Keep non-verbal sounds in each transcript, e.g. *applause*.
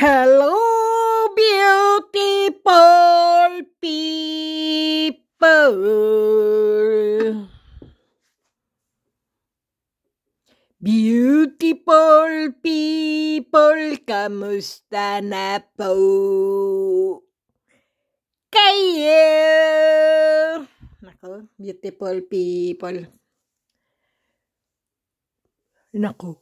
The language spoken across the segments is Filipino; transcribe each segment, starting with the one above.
Hello, beautiful people. Beautiful people, kamusta na po kayo? Nako, beautiful people. Nako.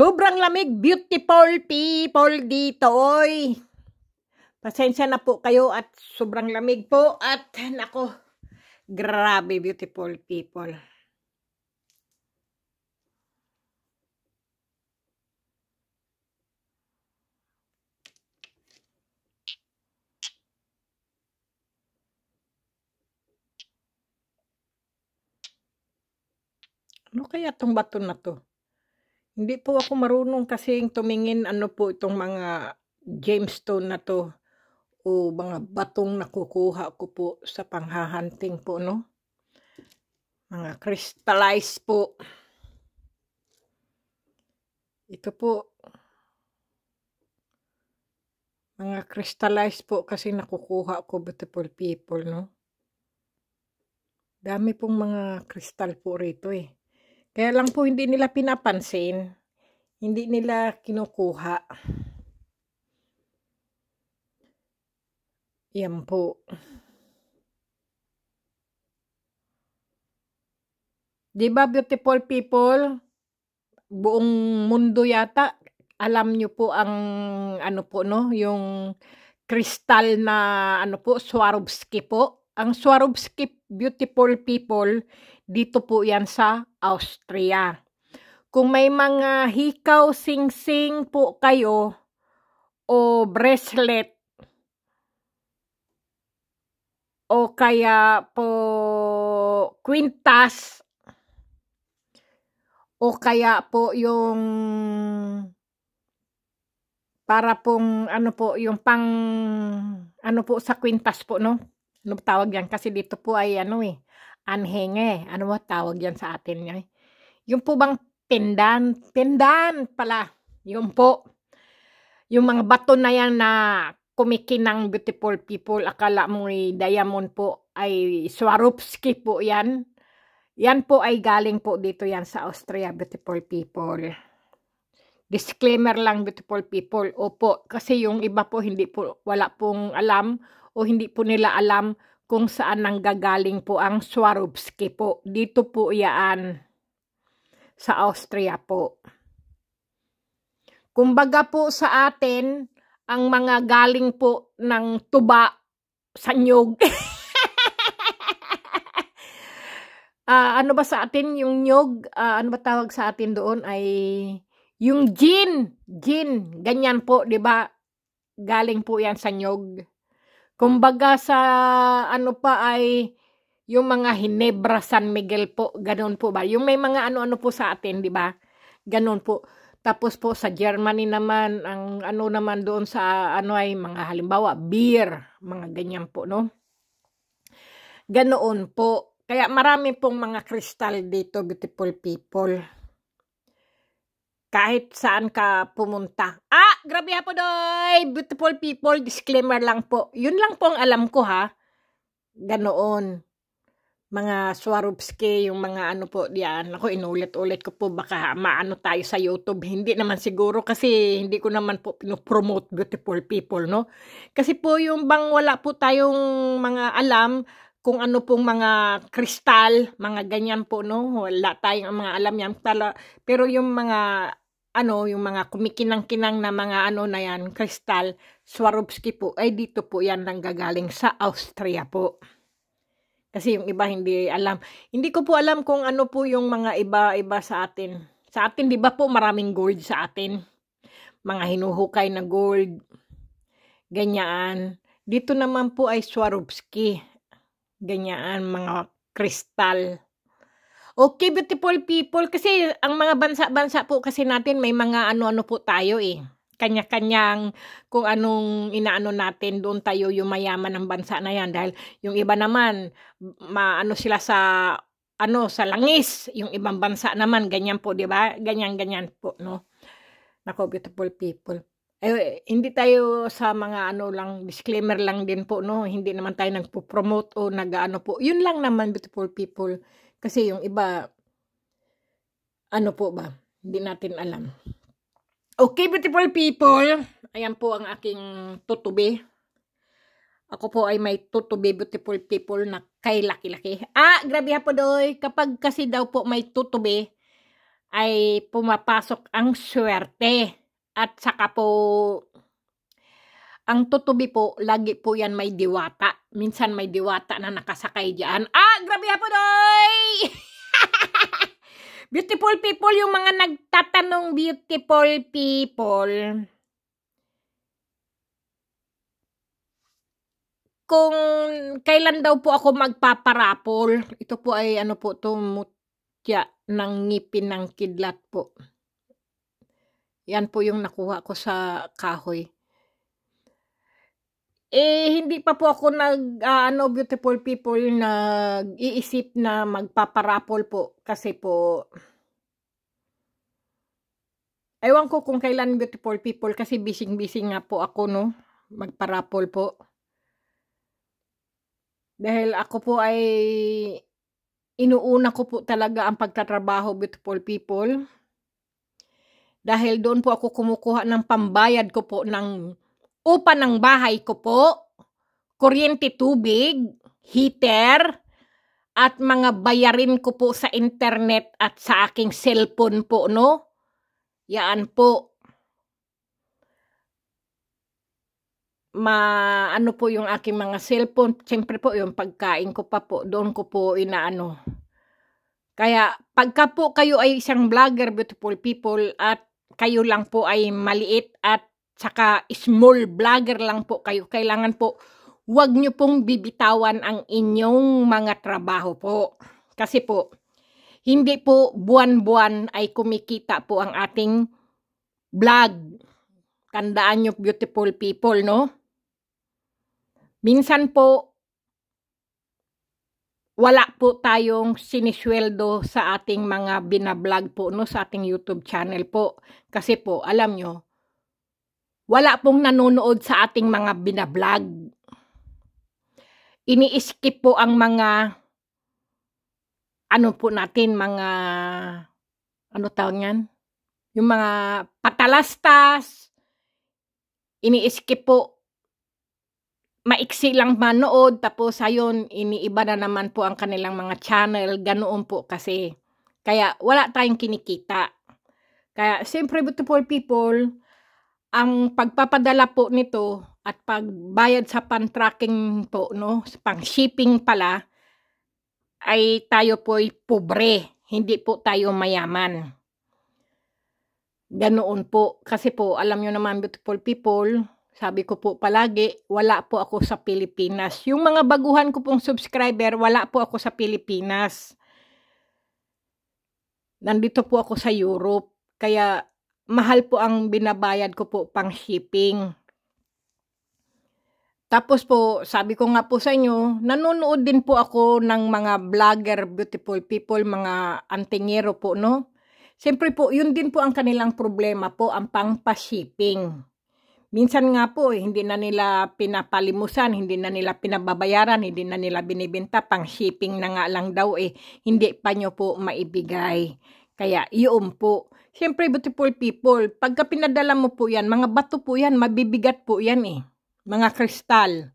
Sobrang lamig, beautiful people dito, oy. Pasensya na po kayo at sobrang lamig po at nako, grabe beautiful people. Ano kaya tong bato na to? Hindi po ako marunong kasi tumingin ano po itong mga gemstone na to o mga batong nakukuha ko po sa panghahunting po no. Mga crystallized po. Ito po mga crystallized po kasi nakukuha ko beautiful people no. Dami pong mga crystal po rito eh. Kaya lang po hindi nila pinapansin. Hindi nila kinukuha. Yan po. Di beautiful people? Buong mundo yata alam niyo po ang ano po no, yung kristal na ano po Swarovski po. Ang Swarovski beautiful people dito po yan sa Austria. Kung may mga hikaw sing-sing po kayo o bracelet o kaya po quintas o kaya po yung para pong ano po yung pang ano po sa quintas po no ano tawag yan? Kasi dito po ay ano eh, anhenge. Ano ba tawag yan sa atin? Eh? Yung po bang pindan? Pindan pala. Yun po. Yung mga bato na yan na kumikinang beautiful people, akala mo ni Diamond po ay Swarovski po yan. Yan po ay galing po dito yan sa Austria, beautiful people. Disclaimer lang, beautiful people. Opo, kasi yung iba po hindi po, wala pong alam o hindi po nila alam kung saan nanggagaling po ang Swarovski po. Dito po yaan sa Austria po. Kumbaga po sa atin, ang mga galing po ng tuba sa nyog. uh, *laughs* ah, ano ba sa atin yung nyog? Uh, ah, ano ba tawag sa atin doon ay yung gin, gin, ganyan po, 'di ba? Galing po 'yan sa nyog. Kumbaga sa ano pa ay yung mga Hinebra San Miguel po, ganun po ba? Yung may mga ano-ano po sa atin, di ba? Ganun po. Tapos po sa Germany naman, ang ano naman doon sa ano ay mga halimbawa, beer, mga ganyan po, no? Ganoon po. Kaya marami pong mga kristal dito, beautiful people. Kahit saan ka pumunta. Ah! Grabe ha po doy. Beautiful people, disclaimer lang po. Yun lang po ang alam ko ha. Ganoon. Mga Swarovski, yung mga ano po diyan. Ako inulit-ulit ko po baka maano tayo sa YouTube. Hindi naman siguro kasi hindi ko naman po pinopromote beautiful people, no? Kasi po yung bang wala po tayong mga alam, kung ano pong mga kristal, mga ganyan po, no? Wala tayong mga alam yan. Pero yung mga ano, yung mga kumikinang-kinang na mga ano na yan, kristal, Swarovski po, ay dito po yan lang gagaling sa Austria po. Kasi yung iba hindi alam. Hindi ko po alam kung ano po yung mga iba-iba sa atin. Sa atin, di ba po maraming gold sa atin? Mga hinuhukay na gold. Ganyan. Dito naman po ay Swarovski. Ganyan, mga kristal. Okay, oh, beautiful people. Kasi ang mga bansa-bansa po kasi natin may mga ano-ano po tayo eh. Kanya-kanyang kung anong inaano natin doon tayo yung mayaman ng bansa na yan. Dahil yung iba naman, maano sila sa ano sa langis. Yung ibang bansa naman, ganyan po, di ba? Ganyan-ganyan po, no? Nako, beautiful people. Eh, hindi tayo sa mga ano lang, disclaimer lang din po, no? Hindi naman tayo nagpo-promote o nag-ano po. Yun lang naman, beautiful people. Kasi yung iba, ano po ba, hindi natin alam. Okay, beautiful people. Ayan po ang aking tutubi. Ako po ay may tutubi beautiful people na kay laki-laki. Ah, grabe po doy. Kapag kasi daw po may tutubi, ay pumapasok ang swerte. At saka po ang tutubi po, lagi po yan may diwata. Minsan may diwata na nakasakay dyan. Ah, grabe po doy! *laughs* beautiful people, yung mga nagtatanong beautiful people. Kung kailan daw po ako magpaparapol. Ito po ay ano po, tumutya ng ngipin ng kidlat po. Yan po yung nakuha ko sa kahoy eh hindi pa po ako nag uh, ano beautiful people nag-iisip na magpaparapol po kasi po Ewan ko kung kailan beautiful people kasi bising-bising nga po ako no magparapol po. Dahil ako po ay inuuna ko po talaga ang pagtatrabaho beautiful people. Dahil doon po ako kumukuha ng pambayad ko po ng upa ng bahay ko po, kuryente tubig, heater, at mga bayarin ko po sa internet at sa aking cellphone po, no? Yaan po. Ma, ano po yung aking mga cellphone. Siyempre po, yung pagkain ko pa po, doon ko po inaano. Kaya, pagka po kayo ay isang vlogger, beautiful people, at kayo lang po ay maliit at tsaka small vlogger lang po kayo. Kailangan po, wag nyo pong bibitawan ang inyong mga trabaho po. Kasi po, hindi po buwan-buwan ay kumikita po ang ating vlog. Tandaan nyo beautiful people, no? Minsan po, wala po tayong sinisweldo sa ating mga binablog po, no? Sa ating YouTube channel po. Kasi po, alam nyo, wala pong nanonood sa ating mga binablog. Ini-skip po ang mga ano po natin, mga ano tawag yan? Yung mga patalastas, ini-skip po maiksi lang manood tapos ayon iniiba na naman po ang kanilang mga channel ganoon po kasi kaya wala tayong kinikita kaya siyempre beautiful people ang pagpapadala po nito at pagbayad sa pan-tracking po, no, sa pang-shipping pala, ay tayo po ay pobre, hindi po tayo mayaman. Ganoon po, kasi po, alam nyo naman beautiful people, sabi ko po palagi, wala po ako sa Pilipinas. Yung mga baguhan ko pong subscriber, wala po ako sa Pilipinas. Nandito po ako sa Europe. Kaya mahal po ang binabayad ko po pang shipping. Tapos po, sabi ko nga po sa inyo, nanonood din po ako ng mga vlogger, beautiful people, mga antingero po, no? Siyempre po, yun din po ang kanilang problema po, ang pangpa-shipping. Minsan nga po, eh, hindi na nila pinapalimusan, hindi na nila pinababayaran, hindi na nila binibenta, pang-shipping na nga lang daw eh, hindi pa nyo po maibigay. Kaya, iyon po. Siyempre, beautiful people, pagka pinadala mo po yan, mga bato po yan, mabibigat po yan eh. Mga kristal.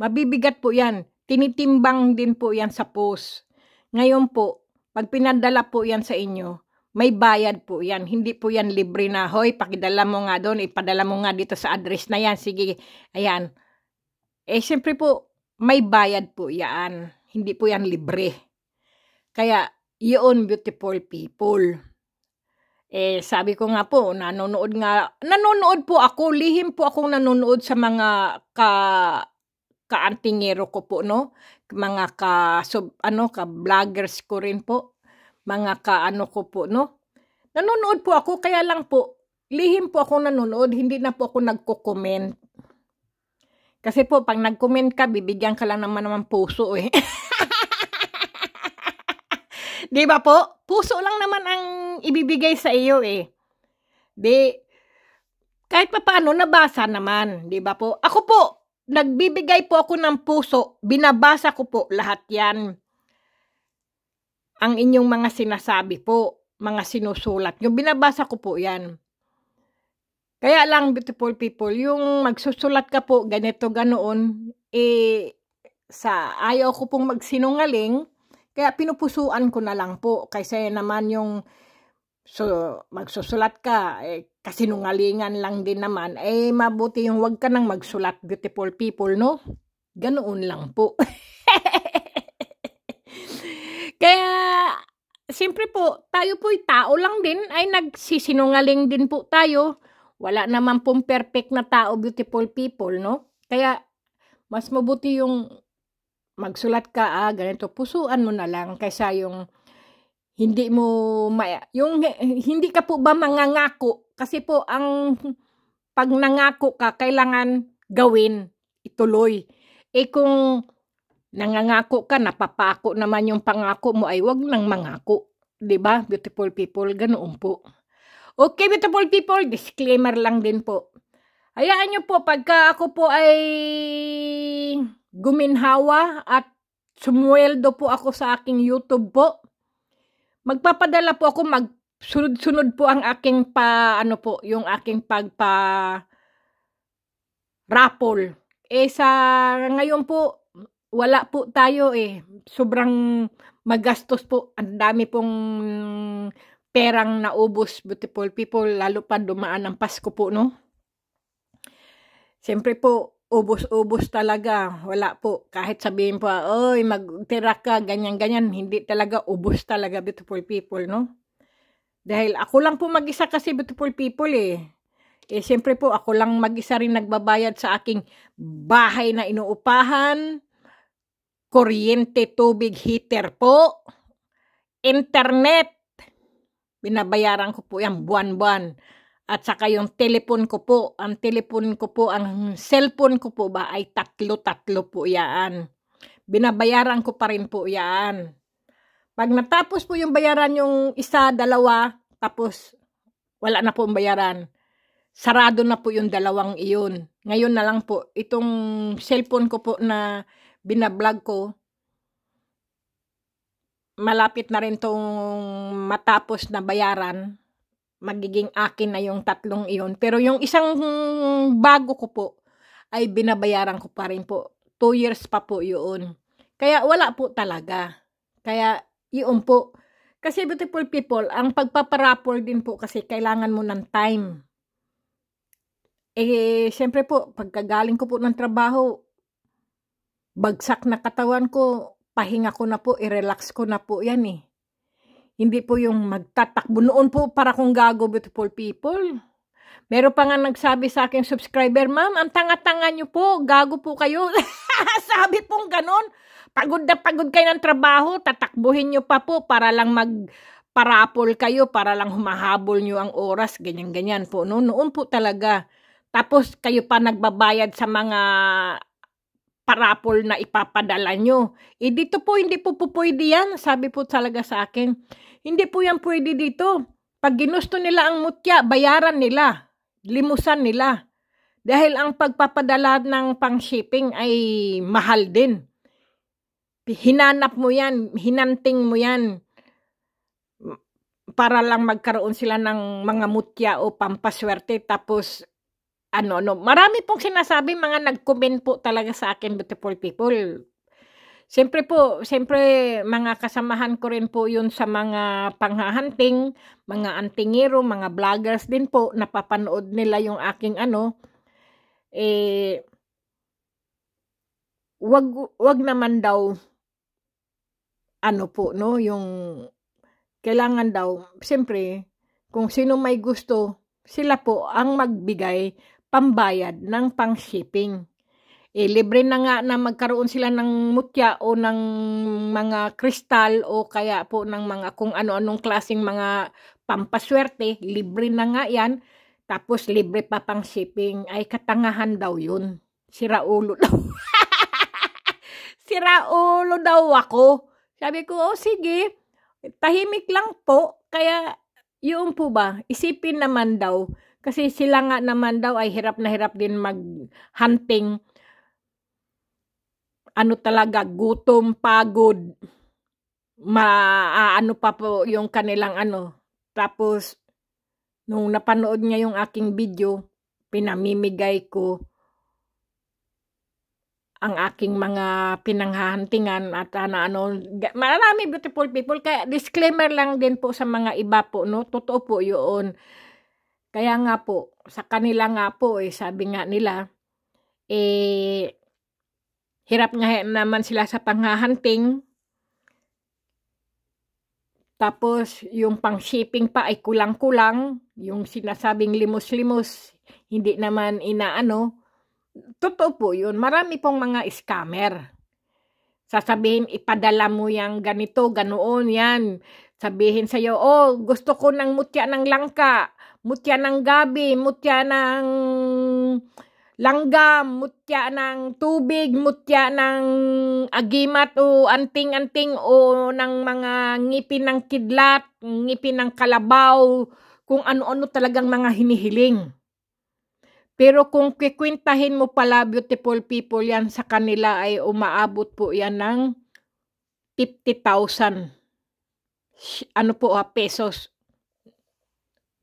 Mabibigat po yan. Tinitimbang din po yan sa post. Ngayon po, pag pinadala po yan sa inyo, may bayad po yan. Hindi po yan libre na, hoy, pakidala mo nga doon, ipadala mo nga dito sa address na yan. Sige, ayan. Eh, siyempre po, may bayad po yan. Hindi po yan libre. Kaya, yun beautiful people. Eh, sabi ko nga po, nanonood nga, nanonood po ako, lihim po akong nanonood sa mga ka, kaantingero ko po, no? Mga ka, sub, ano, ka-vloggers ko rin po. Mga ka-ano ko po, no? Nanonood po ako, kaya lang po, lihim po ako nanonood, hindi na po ako nagko-comment. Kasi po, pag nag-comment ka, bibigyan ka lang naman ng puso, eh. *laughs* 'Di ba po? Puso lang naman ang ibibigay sa iyo eh. 'Di kahit papaano nabasa naman, 'di ba po? Ako po, nagbibigay po ako ng puso, binabasa ko po lahat 'yan. Ang inyong mga sinasabi po, mga sinusulat, yung binabasa ko po 'yan. Kaya lang, beautiful people, yung magsusulat ka po ganito ganoon, eh, sa ayaw ko pong magsinungaling, kaya pinupusuan ko na lang po kaysa naman yung so, magsusulat ka, eh, kasinungalingan lang din naman, eh mabuti yung wag ka nang magsulat beautiful people, no? Ganoon lang po. *laughs* Kaya, siyempre po, tayo po'y tao lang din, ay nagsisinungaling din po tayo. Wala naman pong perfect na tao, beautiful people, no? Kaya, mas mabuti yung magsulat ka, ah, ganito, pusuan mo na lang kaysa yung hindi mo maya, yung hindi ka po ba mangangako kasi po ang pag nangako ka kailangan gawin ituloy eh kung nangangako ka napapako naman yung pangako mo ay wag nang mangako 'di ba beautiful people ganoon po okay beautiful people disclaimer lang din po hayaan niyo po pagka ako po ay guminhawa at sumueldo po ako sa aking YouTube po. Magpapadala po ako, magsunod-sunod po ang aking pa, ano po, yung aking pagpa raffle. Eh sa ngayon po, wala po tayo eh. Sobrang magastos po. Ang dami pong perang naubos, beautiful people, lalo pa dumaan ang Pasko po, no? Siyempre po, ubos-ubos talaga. Wala po. Kahit sabihin po, oy, magtira ka, ganyan-ganyan. Hindi talaga, ubos talaga, beautiful people, no? Dahil ako lang po mag-isa kasi beautiful people eh. Eh, siyempre po, ako lang mag-isa rin nagbabayad sa aking bahay na inuupahan, kuryente, tubig, heater po, internet. Binabayaran ko po yan buwan-buwan at saka yung telepon ko po, ang telepon ko po, ang cellphone ko po ba ay tatlo-tatlo po yan. Binabayaran ko pa rin po yan. Pag natapos po yung bayaran yung isa, dalawa, tapos wala na po ang bayaran. Sarado na po yung dalawang iyon. Ngayon na lang po, itong cellphone ko po na binablog ko, malapit na rin tong matapos na bayaran magiging akin na yung tatlong iyon. Pero yung isang bago ko po, ay binabayaran ko pa rin po. Two years pa po yun. Kaya wala po talaga. Kaya yun po. Kasi beautiful people, ang pagpaparapol din po kasi kailangan mo ng time. Eh, syempre po, pagkagaling ko po ng trabaho, bagsak na katawan ko, pahinga ko na po, i-relax ko na po yan eh. Hindi po yung magtatakbo. Noon po para kung gago, beautiful people. Meron pa nga nagsabi sa akin subscriber, ma'am, ang tanga-tanga nyo po, gago po kayo. *laughs* Sabi pong ganun, pagod na pagod kayo ng trabaho, tatakbuhin nyo pa po para lang mag parapol kayo, para lang humahabol nyo ang oras, ganyan-ganyan po. No, noon po talaga. Tapos kayo pa nagbabayad sa mga parapol na ipapadala nyo. E dito po, hindi po po pwede yan, sabi po talaga sa akin. Hindi po yan pwede dito. Pag ginusto nila ang mutya, bayaran nila, limusan nila. Dahil ang pagpapadala ng pang-shipping ay mahal din. Hinanap mo yan, hinanting mo yan para lang magkaroon sila ng mga mutya o pampaswerte tapos ano, no, marami pong sinasabi, mga nag-comment po talaga sa akin, beautiful people. Siyempre po, siyempre mga kasamahan ko rin po yun sa mga panghahanting, mga antingero, mga vloggers din po, napapanood nila yung aking ano, eh, wag, wag naman daw, ano po, no, yung, kailangan daw, siyempre, kung sino may gusto, sila po ang magbigay pambayad ng pang-shipping. E, libre na nga na magkaroon sila ng mutya o ng mga kristal o kaya po ng mga kung ano-anong klasing mga pampaswerte. Libre na nga yan. Tapos libre pa pang shipping. Ay katangahan daw yun. Si Raulo daw. *laughs* si Raulo daw ako. Sabi ko, oh sige, tahimik lang po. Kaya yun po ba, isipin naman daw kasi sila nga naman daw ay hirap na hirap din mag-hunting. Ano talaga, gutom, pagod, ma ano pa po yung kanilang ano. Tapos, nung napanood niya yung aking video, pinamimigay ko ang aking mga pinanghahantingan at ano, ano marami beautiful people. Kaya disclaimer lang din po sa mga iba po, no? Totoo po yun. Kaya nga po, sa kanila nga po, eh, sabi nga nila, eh, hirap nga naman sila sa panghahanting. Tapos, yung pang-shipping pa ay kulang-kulang. Yung sinasabing limos-limos, hindi naman inaano. Totoo po yun. Marami pong mga scammer. Sasabihin, ipadala mo yung ganito, ganoon, yan. Sabihin sa'yo, oh, gusto ko ng mutya ng langka mutya ng gabi, mutya ng langgam, mutya ng tubig, mutya ng agimat o anting-anting o ng mga ngipin ng kidlat, ngipin ng kalabaw, kung ano-ano talagang mga hinihiling. Pero kung kikwintahin mo pala beautiful people yan sa kanila ay umaabot po yan ng 50,000 ano po ha, ah, pesos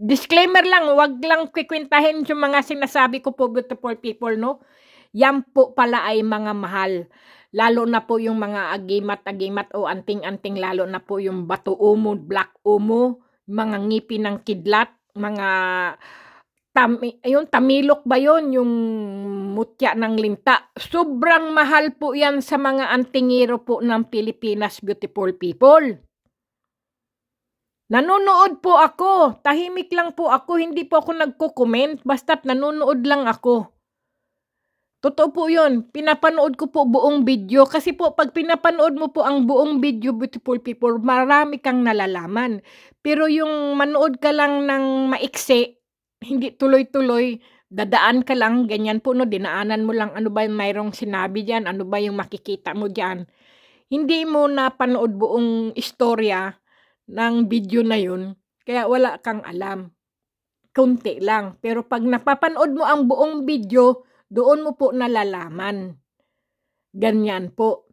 Disclaimer lang, wag lang kikwintahin yung mga sinasabi ko po good to people, no? Yan po pala ay mga mahal. Lalo na po yung mga agimat-agimat o anting-anting, lalo na po yung bato umo, black umo, mga ngipin ng kidlat, mga tami, ayun, tamilok ba yon yung mutya ng linta. Sobrang mahal po yan sa mga antingero po ng Pilipinas beautiful people. Nanonood po ako. Tahimik lang po ako. Hindi po ako nagko-comment. Basta't nanonood lang ako. Totoo po yun. Pinapanood ko po buong video. Kasi po, pag pinapanood mo po ang buong video, beautiful people, marami kang nalalaman. Pero yung manood ka lang ng maikse, hindi tuloy-tuloy, dadaan ka lang, ganyan po, no? Dinaanan mo lang, ano ba yung mayroong sinabi dyan? Ano ba yung makikita mo dyan? Hindi mo napanood buong istorya ng video na yun, kaya wala kang alam. Kunti lang. Pero pag napapanood mo ang buong video, doon mo po nalalaman. Ganyan po.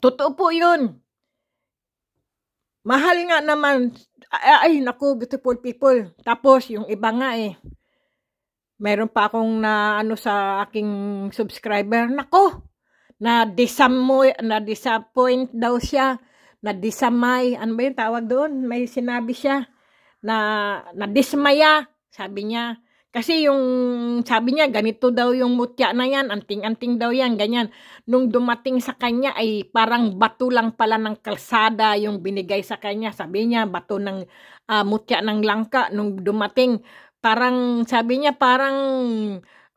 Totoo po yun. Mahal nga naman. Ay, ay naku, beautiful people. Tapos, yung iba nga eh. Meron pa akong na ano sa aking subscriber. Nako, na disappoint, na disappoint daw siya nadismay, ano ba yung tawag doon? May sinabi siya na nadismaya, sabi niya. Kasi yung sabi niya, ganito daw yung mutya na yan, anting-anting daw yan, ganyan. Nung dumating sa kanya ay parang bato lang pala ng kalsada yung binigay sa kanya. Sabi niya, bato ng uh, mutya ng langka. Nung dumating, parang sabi niya, parang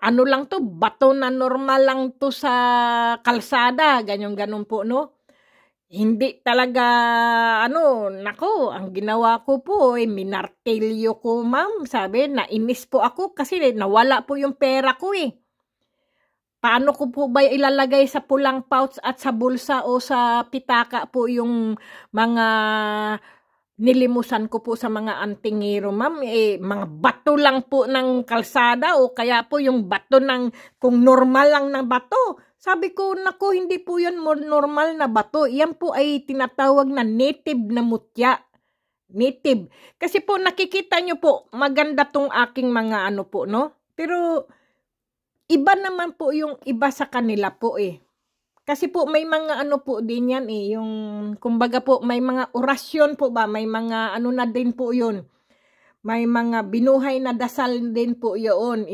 ano lang to, bato na normal lang to sa kalsada, ganyong ganon po, no? Hindi talaga, ano, nako, ang ginawa ko po, eh, minartilyo ko, ma'am. Sabi, nainis po ako kasi nawala po yung pera ko, eh. Paano ko po ba ilalagay sa pulang pouch at sa bulsa o sa pitaka po yung mga nilimusan ko po sa mga antingero, ma'am, eh, mga bato lang po ng kalsada o kaya po yung bato ng, kung normal lang ng bato. Sabi ko, nako, hindi po yun normal na bato. Yan po ay tinatawag na native na mutya. Native. Kasi po, nakikita nyo po, maganda tong aking mga ano po, no? Pero, iba naman po yung iba sa kanila po eh. Kasi po may mga ano po din yan eh, yung kumbaga po may mga orasyon po ba, may mga ano na din po yun. May mga binuhay na dasal din po yun,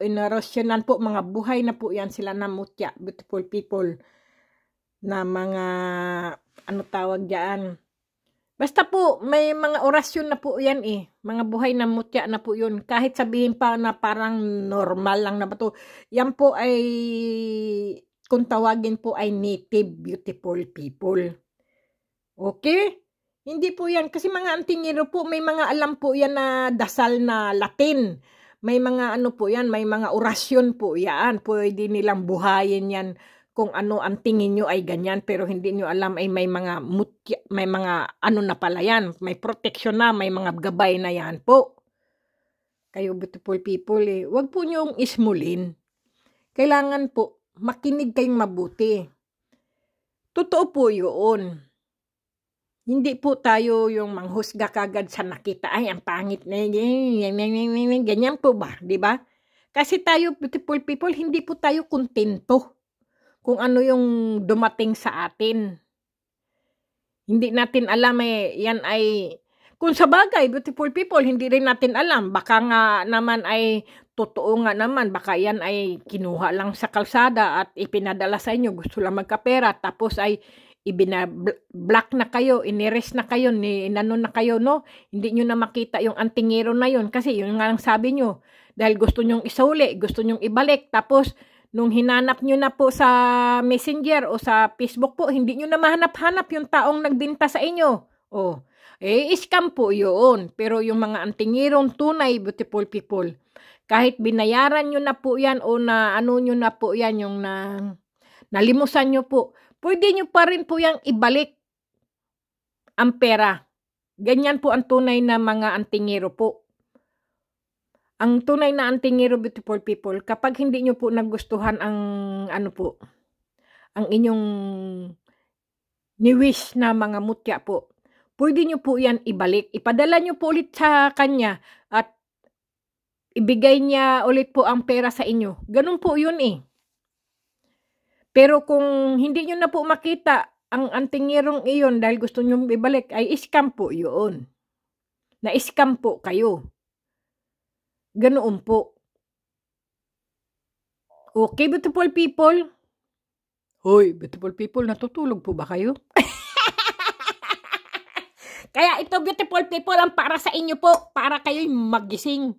inorasyonan po, mga buhay na po yan sila na mutya, beautiful people, na mga ano tawag dyan. Basta po, may mga orasyon na po yan eh. Mga buhay na mutya na po yun. Kahit sabihin pa na parang normal lang na ba to. Yan po ay kung tawagin po ay native beautiful people. Okay? Hindi po yan. Kasi mga antingero po, may mga alam po yan na dasal na Latin. May mga ano po yan, may mga orasyon po yan. Pwede nilang buhayin yan kung ano ang tingin nyo ay ganyan pero hindi nyo alam ay may mga mutya, may mga ano na pala yan may protection na may mga gabay na yan po kayo beautiful people eh huwag po nyong ismulin kailangan po makinig kayong mabuti. Totoo po yun. Hindi po tayo yung manghusga kagad sa nakita. Ay, ang pangit na yun. Ganyan po ba? di ba? Kasi tayo, beautiful people, hindi po tayo kontento kung ano yung dumating sa atin. Hindi natin alam eh, yan ay... Kung sa bagay, beautiful people, hindi rin natin alam. Baka nga naman ay totoo nga naman, baka yan ay kinuha lang sa kalsada at ipinadala sa inyo, gusto lang magkapera, tapos ay ibina na kayo, inires na kayo, ni, inanon na kayo, no? Hindi nyo na makita yung antingero na yun kasi yun nga lang sabi nyo. Dahil gusto nyong isuli, gusto nyong ibalik, tapos nung hinanap nyo na po sa messenger o sa Facebook po, hindi nyo na mahanap-hanap yung taong nagbinta sa inyo. Oh, eh, scam po yun. Pero yung mga antingirong tunay, beautiful people, kahit binayaran nyo na po yan o na ano nyo na po yan, yung na, nalimusan nyo po, pwede nyo pa rin po yung ibalik ang pera. Ganyan po ang tunay na mga antingero po. Ang tunay na antingero beautiful people, kapag hindi nyo po nagustuhan ang ano po, ang inyong ni-wish na mga mutya po, pwede nyo po yan ibalik. Ipadala nyo po ulit sa kanya at ibigay niya ulit po ang pera sa inyo. Ganun po yun eh. Pero kung hindi nyo na po makita ang antingirong iyon dahil gusto nyo ibalik, ay scam po yun. Na-scam po kayo. Ganoon po. Okay, beautiful people? Hoy, beautiful people, natutulog po ba kayo? *laughs* Kaya ito, beautiful people, ang para sa inyo po, para kayo'y magising.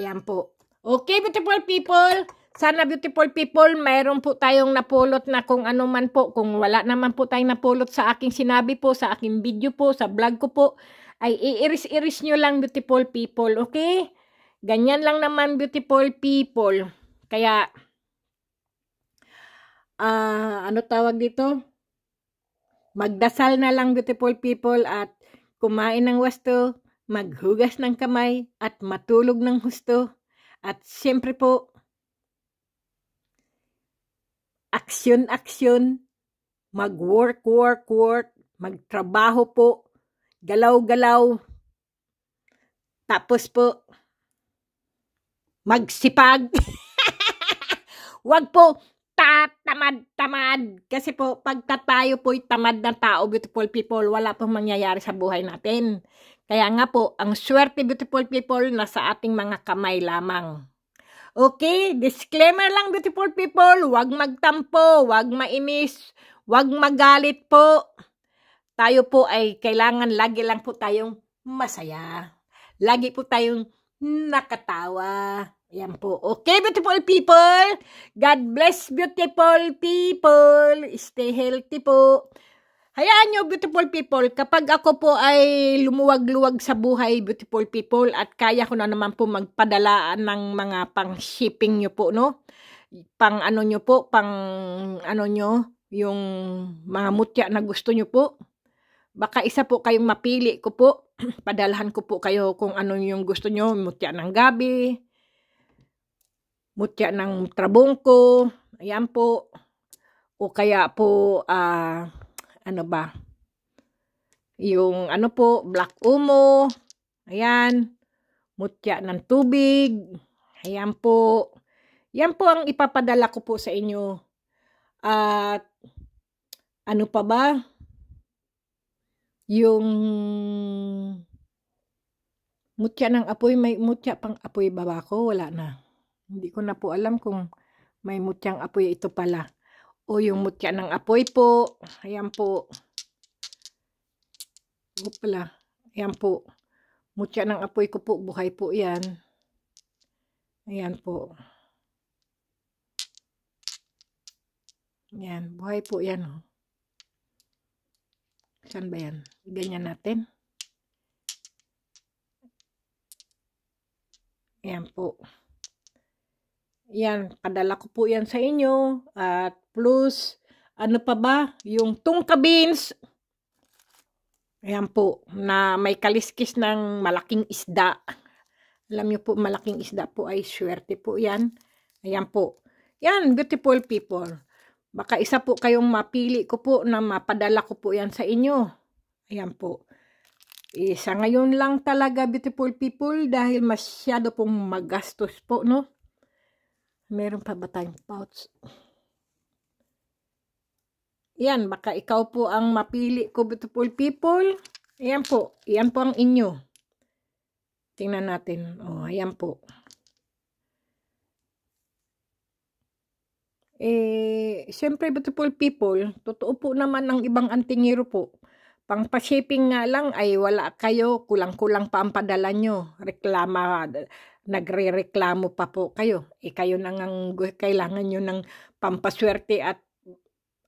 Ayan po. Okay, beautiful people. Sana beautiful people, mayroon po tayong napulot na kung ano man po. Kung wala naman po tayong napulot sa aking sinabi po, sa aking video po, sa vlog ko po, ay iiris-iris nyo lang beautiful people, okay? Ganyan lang naman beautiful people. Kaya, uh, ano tawag dito? Magdasal na lang beautiful people at kumain ng wasto maghugas ng kamay at matulog ng husto. At siyempre po, aksyon-aksyon, mag-work, work, work, magtrabaho po, galaw-galaw. Tapos po, magsipag. *laughs* Wag po tamad-tamad. Kasi po, pagka tayo po'y tamad na tao, beautiful people, wala pong mangyayari sa buhay natin. Kaya nga po, ang swerte, beautiful people, nasa ating mga kamay lamang. Okay, disclaimer lang, beautiful people, huwag magtampo, huwag mainis, huwag magalit po. Tayo po ay kailangan, lagi lang po tayong masaya. Lagi po tayong nakatawa. Ayan po. Okay, beautiful people. God bless beautiful people. Stay healthy po. Hayaan nyo, beautiful people, kapag ako po ay lumuwag-luwag sa buhay, beautiful people, at kaya ko na naman po magpadala ng mga pang-shipping nyo po, no? Pang ano nyo po, pang ano nyo, yung mga mutya na gusto nyo po. Baka isa po kayong mapili ko po. *clears throat* Padalahan ko po kayo kung ano yung gusto nyo, mutya ng gabi, mutya ng trabongko, ayan po, o kaya po, uh, ano ba, yung ano po, black umo, ayan, mutya ng tubig, ayan po, yan po ang ipapadala ko po sa inyo. At, ano pa ba, yung mutya ng apoy, may mutya pang apoy baba ko, wala na. Hindi ko na po alam kung may mutyang apoy ito pala. O yung hmm. mutya ng apoy po. Ayan po. O pala. Ayan po. Mutya ng apoy ko po. Buhay po yan. Ayan po. Ayan. Buhay po yan. Oh. Saan ba yan? Ganyan natin. Ayan po. Yan, kadala ko po yan sa inyo. At plus, ano pa ba? Yung tungka beans. Ayan po, na may kaliskis ng malaking isda. Alam niyo po, malaking isda po ay swerte po yan. Ayan po. Yan, beautiful people. Baka isa po kayong mapili ko po na mapadala ko po yan sa inyo. Ayan po. Isa ngayon lang talaga beautiful people dahil masyado pong magastos po, no? Meron pa ba tayong pouch? Yan, baka ikaw po ang mapili ko, beautiful people. Ayan po. Ayan po ang inyo. Tingnan natin. oh, ayan po. Eh, siyempre, beautiful people, totoo po naman ang ibang antingero po. Pang pa-shipping nga lang ay wala kayo, kulang-kulang pa ang padala nyo. Reklama, nagrereklamo pa po kayo. E kayo na ngang kailangan nyo ng pampaswerte at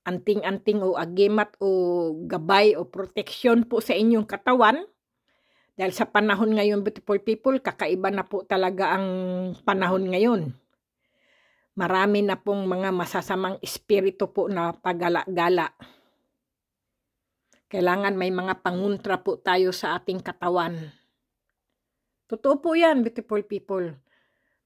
anting-anting o agimat o gabay o protection po sa inyong katawan. Dahil sa panahon ngayon, beautiful people, kakaiba na po talaga ang panahon ngayon. Marami na pong mga masasamang espiritu po na pagala-gala. Kailangan may mga panguntra po tayo sa ating katawan Totoo po yan, beautiful people.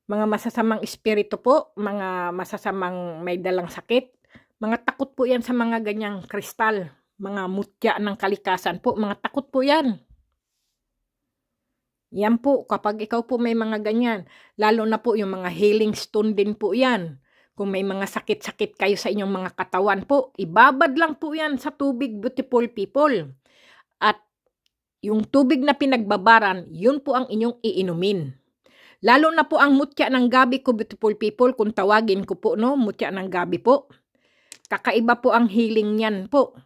Mga masasamang espiritu po, mga masasamang may dalang sakit, mga takot po yan sa mga ganyang kristal, mga mutya ng kalikasan po, mga takot po yan. Yan po, kapag ikaw po may mga ganyan, lalo na po yung mga healing stone din po yan. Kung may mga sakit-sakit kayo sa inyong mga katawan po, ibabad lang po yan sa tubig, beautiful people. Yung tubig na pinagbabaran, yun po ang inyong iinumin. Lalo na po ang mutya ng gabi ko, beautiful people, kung tawagin ko po, no? Mutya ng gabi po. Kakaiba po ang healing niyan po.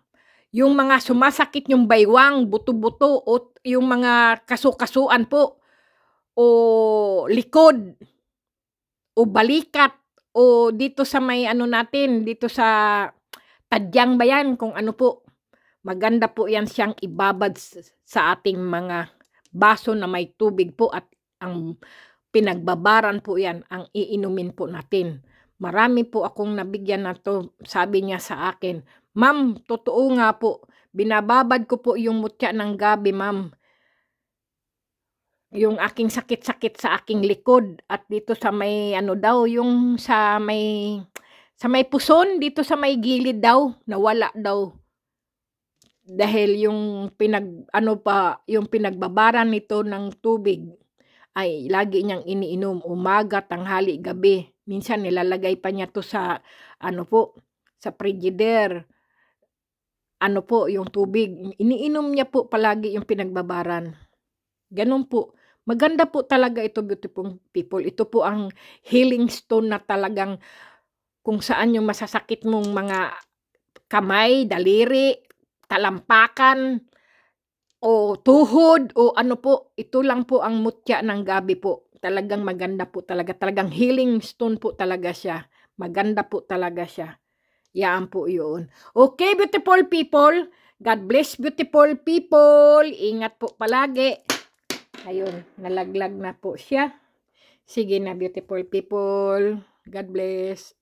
Yung mga sumasakit yung baywang, buto-buto, o yung mga kasukasuan po, o likod, o balikat, o dito sa may ano natin, dito sa tadyang bayan, kung ano po. Maganda po yan siyang ibabad sa ating mga baso na may tubig po at ang pinagbabaran po yan ang iinumin po natin. Marami po akong nabigyan na to, sabi niya sa akin, Ma'am, totoo nga po, binababad ko po yung mutya ng gabi, ma'am. Yung aking sakit-sakit sa aking likod at dito sa may ano daw, yung sa may sa may puson dito sa may gilid daw, nawala daw dahil yung pinag ano pa yung pinagbabaran nito ng tubig ay lagi niyang iniinom umaga, tanghali, gabi. Minsan nilalagay pa niya to sa ano po, sa frigider. Ano po yung tubig, iniinom niya po palagi yung pinagbabaran. Ganun po. Maganda po talaga ito beautiful people. Ito po ang healing stone na talagang kung saan yung masasakit mong mga kamay, daliri, talampakan o tuhod o ano po, ito lang po ang mutya ng gabi po. Talagang maganda po talaga. Talagang healing stone po talaga siya. Maganda po talaga siya. Yan po yun. Okay, beautiful people. God bless beautiful people. Ingat po palagi. Ayun, nalaglag na po siya. Sige na, beautiful people. God bless.